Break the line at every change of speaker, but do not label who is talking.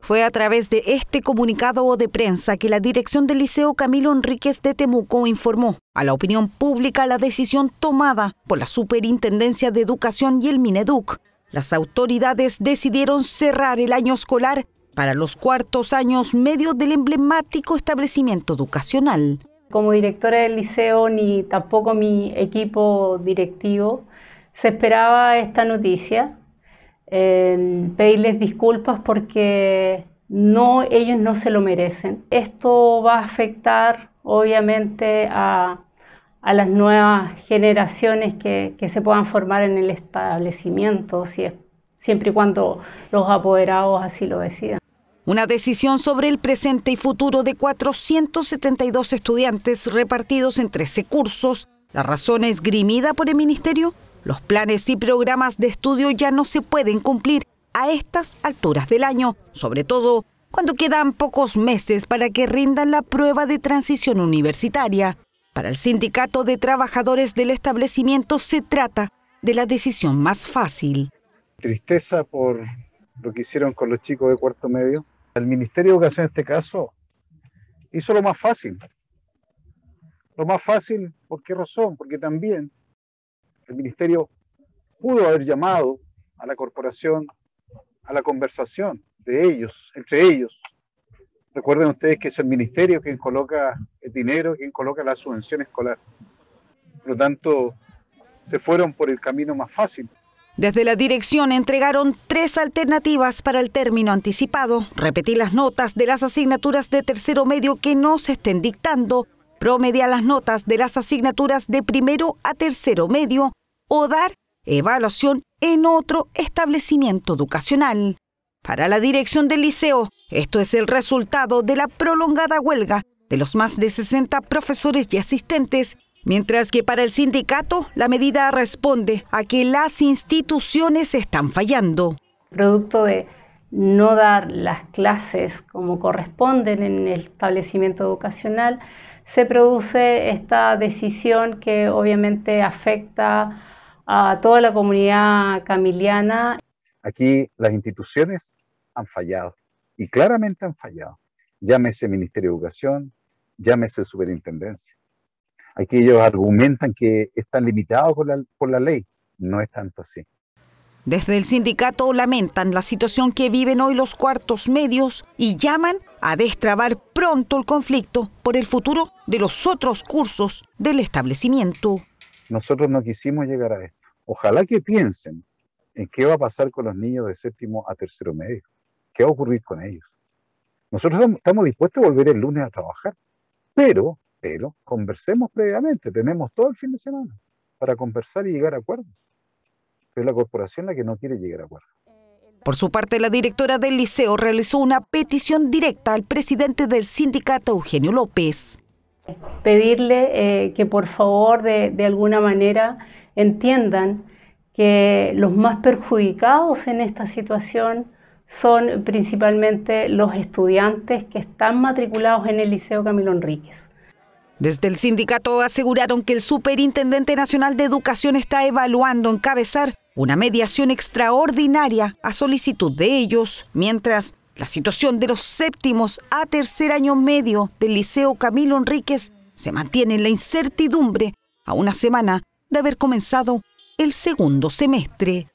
Fue a través de este comunicado de prensa que la dirección del Liceo Camilo Enríquez de Temuco informó a la opinión pública la decisión tomada por la Superintendencia de Educación y el Mineduc. Las autoridades decidieron cerrar el año escolar para los cuartos años medio del emblemático establecimiento educacional.
Como directora del liceo ni tampoco mi equipo directivo se esperaba esta noticia Em, pedirles disculpas porque no, ellos no se lo merecen. Esto va a afectar obviamente a, las nuevas generaciones que, se puedan formar en el establecimiento, siempre y cuando los apoderados así lo decidan.
Una decisión sobre el presente y futuro de 472 estudiantes repartidos en 13 cursos. La razón esgrimida por el Ministerio los planes y programas de estudio ya no se pueden cumplir a estas alturas del año, sobre todo cuando quedan pocos meses para que rindan la prueba de transición universitaria. Para el sindicato de trabajadores del establecimiento se trata
de la decisión más fácil. Tristeza por lo que hicieron con los chicos de cuarto medio. El Ministerio de Educación en este caso hizo lo más fácil. Lo más fácil, ¿por qué razón? Porque también el ministerio pudo haber llamado a la corporación a la conversación de ellos, entre ellos. Recuerden ustedes que es el ministerio quien coloca el dinero, quien coloca la subvención escolar. Por lo tanto, se fueron por el camino más fácil.
Desde la dirección entregaron tres alternativas para el término anticipado, repetir las notas de las asignaturas de tercero medio que no se estén dictando, promediar las notas de las asignaturas de primero a tercero medio o dar evaluación en otro establecimiento educacional. Para la dirección del liceo, esto es el resultado de la prolongada huelga de los más de 60 profesores y asistentes, mientras que para el sindicato la medida responde a
que las instituciones
están fallando.
Producto de no dar las clases como corresponden en el establecimiento educacional, se produce esta decisión que obviamente afecta a toda la comunidad camiliana.
Aquí las instituciones han fallado y claramente han fallado. Llámese Ministerio de Educación, llámese Superintendencia. Aquí ellos argumentan que están limitados por la, ley. No es tanto así.
Desde el sindicato lamentan la situación que viven hoy los cuartos medios y llaman a destrabar pronto el conflicto por el futuro de
los otros cursos del establecimiento. Nosotros no quisimos llegar a esto. Ojalá que piensen en qué va a pasar con los niños de séptimo a tercero medio. ¿Qué va a ocurrir con ellos? Nosotros estamos dispuestos a volver el lunes a trabajar, pero, pero, conversemos previamente. Tenemos todo el fin de semana para conversar y llegar a acuerdos. es la corporación la que no quiere llegar a acuerdos.
Por su parte, la directora del liceo realizó una petición directa al presidente del sindicato, Eugenio López.
Pedirle eh, que por favor de, de alguna manera entiendan que los más perjudicados en esta situación son principalmente los estudiantes que están matriculados en el Liceo Camilo Enríquez. Desde el sindicato aseguraron que el Superintendente Nacional de Educación está evaluando
encabezar una mediación extraordinaria a solicitud de ellos, mientras la situación de los séptimos a tercer año medio del Liceo Camilo Enríquez se mantiene en la incertidumbre a una semana de haber comenzado el segundo semestre.